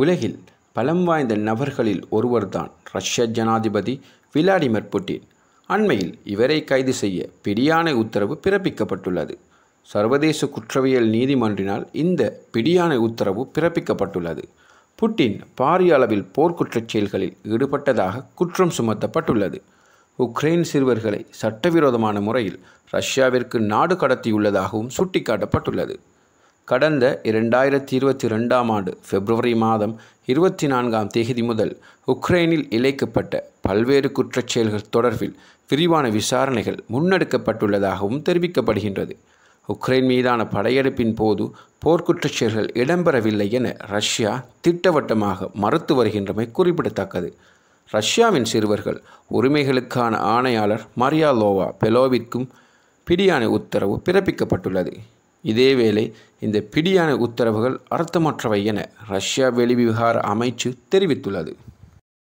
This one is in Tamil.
உலகில் பலம் வாய்ந்த நபர்களில் ஒருவர்தான் ரஷ்ய ஜனாதிபதி விளாடிமிர் புட்டின் அண்மையில் இவரை கைது செய்ய பிடியானை உத்தரவு பிறப்பிக்கப்பட்டுள்ளது சர்வதேச குற்றவியல் நீதிமன்றினால் இந்த பிடியானை உத்தரவு பிறப்பிக்கப்பட்டுள்ளது புட்டின் பாரிய அளவில் போர்க்குற்றச் செயல்களில் ஈடுபட்டதாக குற்றம் சுமத்தப்பட்டுள்ளது உக்ரைன் சிறுவர்களை சட்டவிரோதமான முறையில் ரஷ்யாவிற்கு நாடு கடத்தியுள்ளதாகவும் சுட்டிக்காட்டப்பட்டுள்ளது கடந்த இரண்டாயிரத்தி இருபத்தி ரெண்டாம் ஆண்டு பிப்ரவரி மாதம் இருபத்தி நான்காம் தேதி முதல் உக்ரைனில் இழைக்கப்பட்ட பல்வேறு குற்றச்செயல்கள் தொடர்பில் விரிவான விசாரணைகள் முன்னெடுக்கப்பட்டுள்ளதாகவும் தெரிவிக்கப்படுகின்றது உக்ரைன் மீதான படையெடுப்பின் போது போர்க்குற்றச்செயல்கள் இடம்பெறவில்லை என ரஷ்யா திட்டவட்டமாக மறுத்து வருகின்றமை குறிப்பிடத்தக்கது ரஷ்யாவின் சிறுவர்கள் உரிமைகளுக்கான ஆணையாளர் மரியாலோவா பெலோவிற்கும் பிடியான உத்தரவு பிறப்பிக்கப்பட்டுள்ளது இதேவேளை இந்த பிடியான உத்தரவுகள் அர்த்தமற்றவை என ரஷ்யா வெளிவிவகார அமைச்சு தெரிவித்துள்ளது